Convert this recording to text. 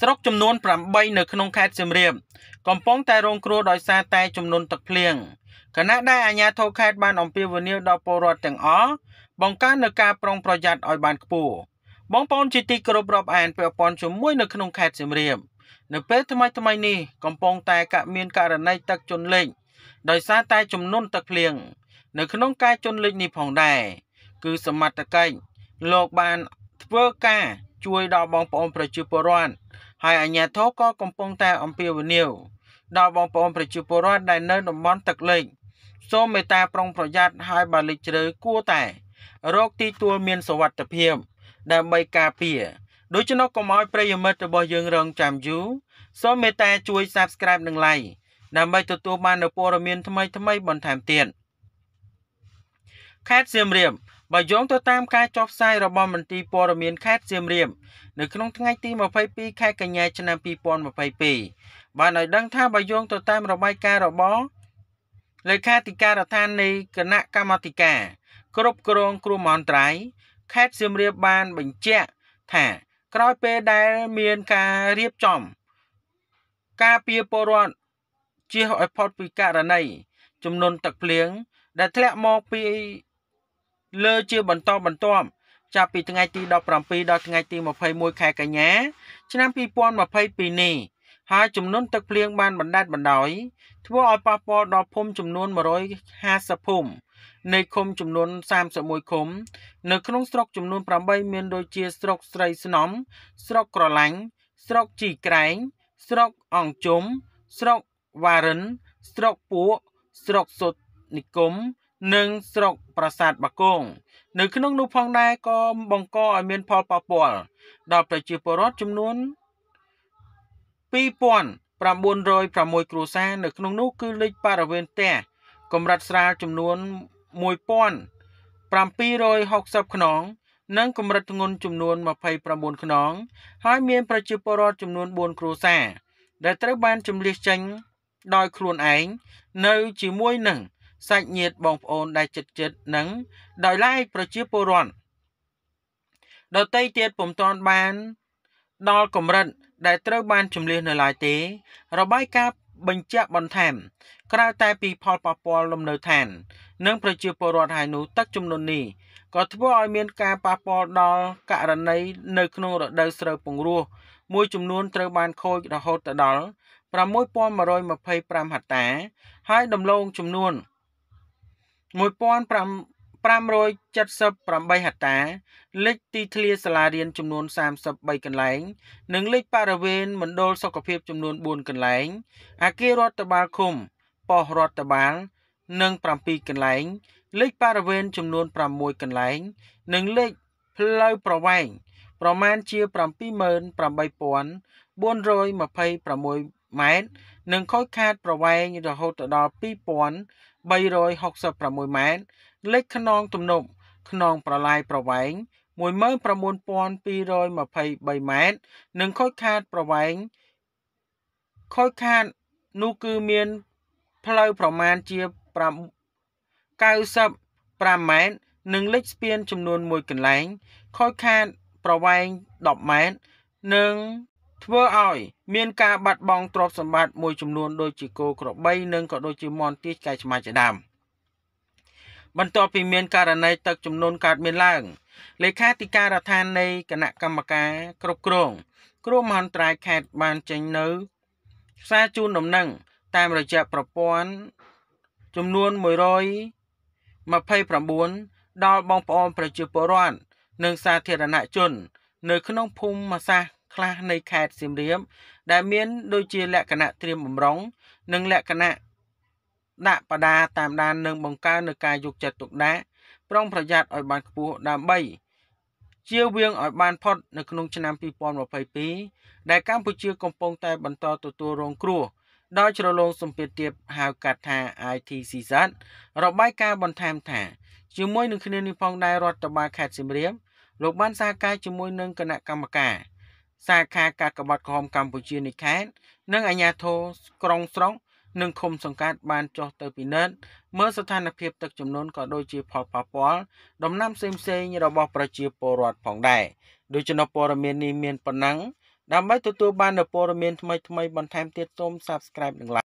ស្រុកចំនួន8នៅក្នុងខេត្តសៀមរាបកំពុងតែរងគ្រោះដោយសារតែចំនួនទឹកភ្លៀងគណៈដែលអាជ្ញាធរខេត្តបាន អំពាវនាវដល់ពលរដ្ឋទាំងអស់បង្កើននូវការប្រុងប្រយ័ត្នឲ្យបានខ្ពស់បងប្អូនជាទីគោរពរាប់អានពាក់ព័ន្ធជាមួយនៅក្នុងខេត្តសៀមរាបនៅពេលថ្មីថ្មីនេះកំពុងតែកើតមានករណីទឹកជន់លិចដោយសារតែចំនួនទឹកភ្លៀងនៅក្នុងការជន់លិចនេះផងដែរគឺសមត្ថកិច្ចលោកបានធ្វើការជួយដល់បងប្អូនប្រជាពលរដ្ឋហើយអាជ្ញាធរក៏កំពុងតែអំពាវនាវដល់បងប្អូនប្រជាពលរដ្ឋដែលនៅតំបន់ទឹកលិចសូមមេត្តាប្រុងប្រយ័ត្នហើយបើលិចជ្រៅគួរតែរកទីទួលមានសុវត្ថិភាពដើម្បីការពារដូច្នោះកុំឲ្យប្រិយមិត្តរបស់យើងរងចាំយូរសូមមេត្តាជួយ Subscribe និង Like ដើម្បីទទួលបាននូវព័ត៌មាន ថ្មីៗបន្ថែមទៀតខេត្តសៀមរាបបើយោងទៅតាមការចុះផ្សាយរបស់មន្ទីរព័ត៌មានខេត្តសៀមរាបនៅក្នុងថ្ងៃទី22ខែកញ្ញាឆ្នាំ2022បានឲ្យដឹងថាបើយោងទៅតាមរបាយការណ៍របស់លេខាធិការដ្ឋាននៃគណៈកម្មាធិការគ្រប់គ្រងគ្រោះមហន្តរាយខេត្តសៀមរាបបានបញ្ជាក់ថាក្រោយពេលដែលមានការរៀបចំការពារពលរដ្ឋជៀសឲ្យផុតពីករណីចំនួនទឹកភ្លៀងដែលធ្លាក់មកពីលើជាបន្តបន្ទាប់ចាប់ពីថ្ងៃទី17ដល់ថ្ងៃទី21ខែកញ្ញាឆ្នាំ2022នេះហើយចំនួនទឹកភ្លៀងបាន បណ្ដែតបណ្ដោយ ធ្វើឲ្យប៉ះពាល់ដល់ភូមិចំនួន150ភូមិនៃឃុំចំនួន31ឃុំនៅក្នុងស្រុកចំនួន8មានដូចជាស្រុកស្រីស្នំ ស្រុកក្រឡាញ់ស្រុកជីក្រែងស្រុកអង្គជុំស្រុកវ៉ារិន ស្រុកពួកស្រុកសុតនិគមនិងស្រុកប្រាសាទបាគងនៅក្នុងនោះផងដែរក៏បង្កឲ្យមានផលប៉ះពាល់ដល់ប្រជាពលរដ្ឋចំនួន2906គ្រួសារនៅក្នុងនោះ គឺលេខបរិវេណផ្ទះកម្រិតស្រាលចំនួន1760ខ្នង និងកម្រិតធ្ងន់ចំនួន29ខ្នង ហើយមាន ប្រជាពលរដ្ឋចំនួន4គ្រួសារដែលត្រូវបានចម្លៀសចេញដោយខ្លួនឯងនៅជាមួយនឹងសាច់ញាតិបងប្អូនដែលចិត្តចិត្តនឹងដោយឡែកប្រជាពលរដ្ឋដតីទៀតពុំទាន់បាន ដល់កម្រិតដែលត្រូវបានជំលះនៅឡើយទេ របាយការណ៍បញ្ជាក់បន្ថែមក្រៅតែពីផលប៉ះពាល់លំនៅឋាន និងប្រជាពលរដ្ឋហើយនោះទឹកចំនួននេះក៏ធ្វើឲ្យមានការប៉ះពាល់ដល់ករណីនៅក្នុងរដូវស្រូវពង្រោះមួយចំនួនត្រូវបានខូចរហូតដល់6125ហិកតា ហើយដំឡូងចំនួន1578ហិកតាលេខទីធ្លាសាលារៀនចំនួន33កន្លែង និងលេខបរិវេណមណ្ឌលសុខភាពចំនួន4កន្លែងអគាររដ្ឋបាលឃុំប៉ុស្តិ៍រដ្ឋបាលនិង7កន្លែងលេខបរិវេណចំនួន6កន្លែង និងលេខផ្លូវប្រវែង ប្រមាណជា78426ម៉ែត្រនិងខូចខាតប្រវែងរហូតដល់2000 366ម៉ែត្រលេខខ្នងទំនប់ខ្នងប្រឡាយប្រវែង19223ម៉ែត្រនិងខូចខាតប្រវែងខូចខាតនោះគឺមាន ផ្លូវប្រមាណជា95ម៉ែត្រនិងលេខស្ពានចំនួន1កន្លែងខូចខាតប្រវែង10ម៉ែត្រនិងធ្វើឲ្យ មានការបាត់បង់ទ្រព្យសម្បត្តិមួយចំនួនដូចជាគោក្របីនិងក៏ដូចជាមន់ទាកែឆ្មាជាដើមបន្ទាប់ពីមានករណីទឹកចំនួនកើតមានឡើងលេខាធិការដ្ឋាននៃគណៈកម្មការគ្រប់គ្រងគ្រោះមហន្តរាយខេត្តបានចេញនៅផ្សាយជូនដំណឹងតាមរយៈប្រព័ន្ធចំនួន129ដល់បងប្អូនប្រជាពលរដ្ឋនិងសាធារណជន នៅក្នុងភូមិសាស្ត្រខ្លះនៃខេត្តសៀមរាបដែលមានដូចជាលក្ខណៈត្រៀមបំរុង និងលក្ខណៈដាក់បដាតាមដាននិងបង្កើននៅការយកចិត្តទុកដាក់ប្រុងប្រយ័ត្នឲ្យបានខ្ពស់ដើម្បីជៀសវាងឲ្យបានផុតនៅក្នុងឆ្នាំ2022ដែលកម្ពុជាកំពុងតែបន្តទទួលរងគ្រោះ ដោយជ្រលងសម្ពាធទាបហៅកាត់ថា ITCZ របាយការណ៍បន្ថែមថាជាមួយនឹងគ្នានេះផងដែររដ្ឋបាលខេត្តសៀមរាបលោកបានសហការជាមួយនឹងគណៈកម្មការសាខាកាកបាទក្រហមកម្ពុជានិខេតនិងអាជ្ញាធរក្រុងស្រុកនិងឃុំសង្កាត់បានចុះទៅពិនិត្យមើលស្ថានភាពទឹកចំនួនក៏ដូចជាផលប៉ះពាល់ដំណាំផ្សេងៗរបស់ប្រជាពលរដ្ឋផងដែរដូច្នោះព័ត៌មាននេះមានប៉ុណ្ណឹងដើម្បីទទួលបាននូវព័ត៌មានថ្មីៗបន្ថែមទៀតសូម Subscribe និង Like